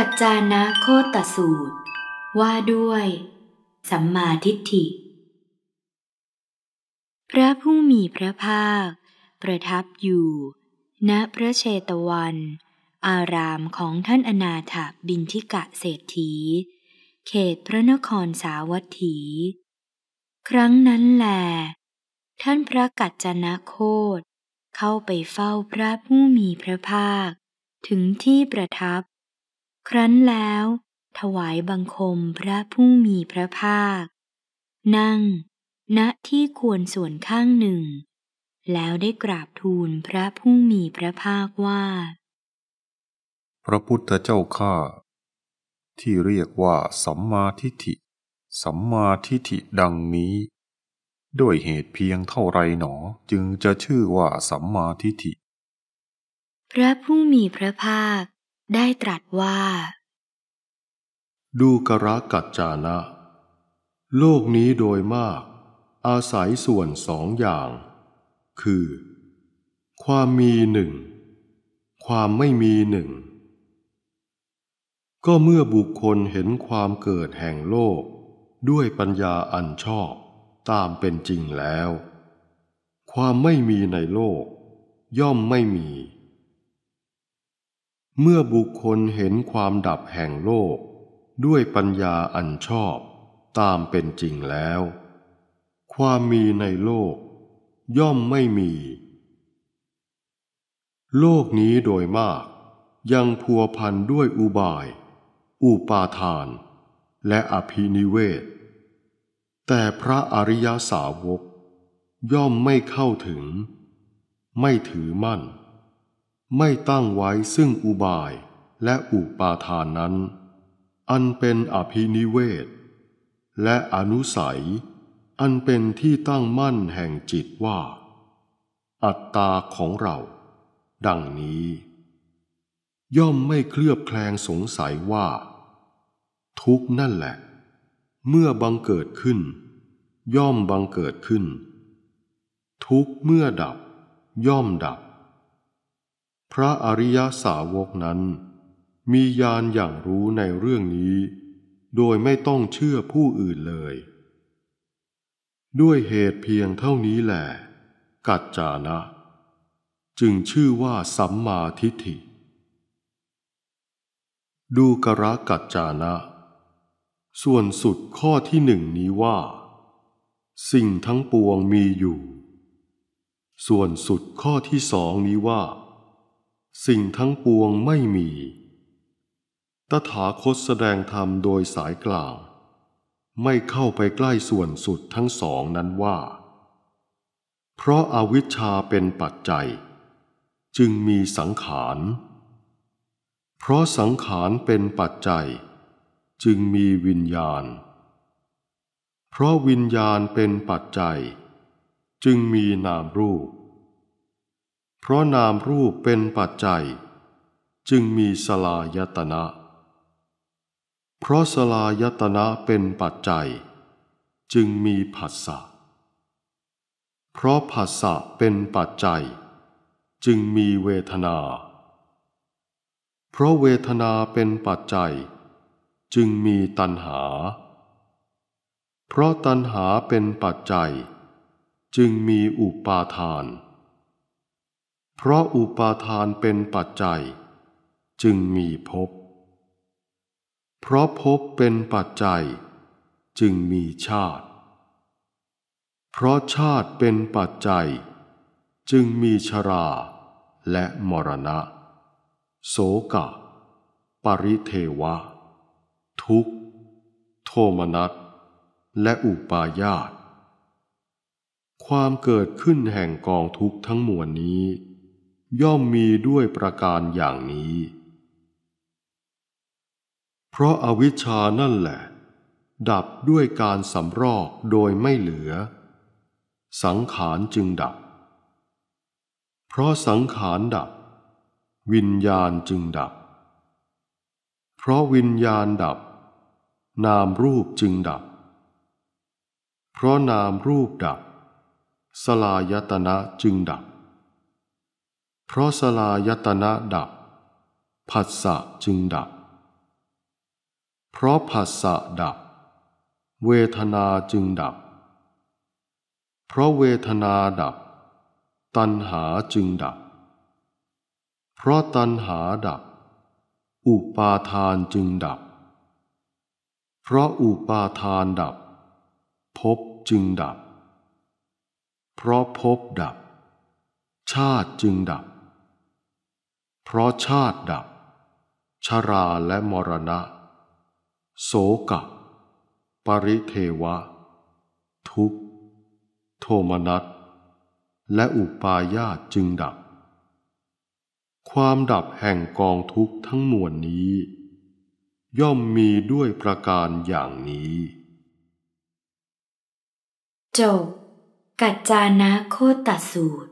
กัจจานะโคตสูตร ว่าด้วยสัมมาทิฏฐิ พระผู้มีพระภาค ประทับอยู่ ณพระเชตวัน อารามของท่านอนาถบินทิกะเศรษฐี เขตพระนครสาวัตถี ครั้งนั้นแหลท่านพระกัจจนะโคต เข้าไปเฝ้าพระผู้มีพระภาค ถึงที่ประทับครั้นแล้ว ถวายบังคมพระผู้มีพระภาค นั่งณที่ควรส่วนข้างหนึ่ง แล้วได้กราบทูลพระผู้มีพระภาคว่า พระพุทธเจ้าข้า ที่เรียกว่าสัมมาทิฏฐิ สัมมาทิฏฐิดังนี้ ด้วยเหตุเพียงเท่าไรหนอจึงจะชื่อว่าสัมมาทิฏฐิ พระผู้มีพระภาคได้ตรัสว่า ดูกระกัจจานะโลกนี้โดยมาก อาศัยส่วนสองอย่าง คือ ความมีหนึ่งความไม่มีหนึ่งก็เมื่อบุคคลเห็นความเกิดแห่งโลก ด้วยปัญญาอันชอบตามเป็นจริงแล้ว ความไม่มีในโลก ย่อมไม่มีเมื่อบุคคลเห็นความดับแห่งโลก ด้วยปัญญาอันชอบตามเป็นจริงแล้ว ความมีในโลก ย่อมไม่มี โลกนี้โดยมาก ยังพัวพันด้วยอุบาย อุปาทาน และอภินิเวศ แต่พระอริยสาวก ย่อมไม่เข้าถึง ไม่ถือมั่นไม่ตั้งไว้ซึ่งอุบายและอุปาทานนั้น อันเป็นอภินิเวศ และอนุสัย อันเป็นที่ตั้งมั่นแห่งจิตว่า อัตตาของเรา ดังนี้ ย่อมไม่เคลือบแคลงสงสัยว่า ทุกนั่นแหละ เมื่อบังเกิดขึ้น ย่อมบังเกิดขึ้น ทุกเมื่อดับ ย่อมดับพระอริยสาวกนั้น มีญาณอย่างรู้ในเรื่องนี้ โดยไม่ต้องเชื่อผู้อื่นเลย ด้วยเหตุเพียงเท่านี้แหละกัจจานะ จึงชื่อว่าสัมมาทิฏฐิ ดูกระกัจจานะ ส่วนสุดข้อที่หนึ่งนี้ว่า สิ่งทั้งปวงมีอยู่ ส่วนสุดข้อที่สองนี้ว่าสิ่งทั้งปวงไม่มี ตถาคตแสดงธรรมโดยสายกลางไม่เข้าไปใกล้ส่วนสุดทั้งสองนั้นว่า เพราะอาวิชชาเป็นปัจจัย จึงมีสังขาร เพราะสังขารเป็นปัจจัย จึงมีวิญญาณ เพราะวิญญาณเป็นปัจจัย จึงมีนามรูปเพราะนามรูปเป็นปัจจัย จึงมีสลายตนะ เพราะสลายตนะเป็นปัจจัย จึงมีผัสสะ เพราะผัสสะเป็นปัจจัย จึงมีเวทนา เพราะเวทนาเป็นปัจจัย จึงมีตัณหา เพราะตัณหาเป็นปัจจัย จึงมีอุปาทานเเพราะอุปาทานเป็นปัจจัย จึงมีภพ เพราะภพเป็นปัจจัยจึงมีชาติ เพราะชาติเป็นปัจจัย จึงมีชรา และมรณะโสกะ ปริเทวะ ทุกขโทมนัสและอุปาญาตความเกิดขึ้นแห่งกองทุกข์ทั้งมวลนี้ย่อมมีด้วยประการอย่างนี้ เพราะอาวิชชานั่นแหละ ดับด้วยการสำรอกโดยไม่เหลือ สังขารจึงดับ เพราะสังขารดับ วิญญาณจึงดับ เพราะวิญญาณดับ นามรูปจึงดับ เพราะนามรูปดับ สลายตนะจึงดับเพราะสลายตนะดับ ผัสสะจึงดับ เพราะผัสสะดับ เวทนาจึงดับ เพราะเวทนาดับ ตัณหาจึงดับ เพราะตัณหาดับ อุปาทานจึงดับ เพราะอุปาทานดับภพจึงดับ เพราะภพดับ ชาติจึงดับเพราะชาติดับ ชราและมรณะโศกะ ปริเทวะ ทุกโทมนัสและอุปายาจึงดับ ความดับแห่งกองทุกข์ทั้งมวลนี้ ย่อมมีด้วยประการอย่างนี้จบกัจจานะโคตสูตร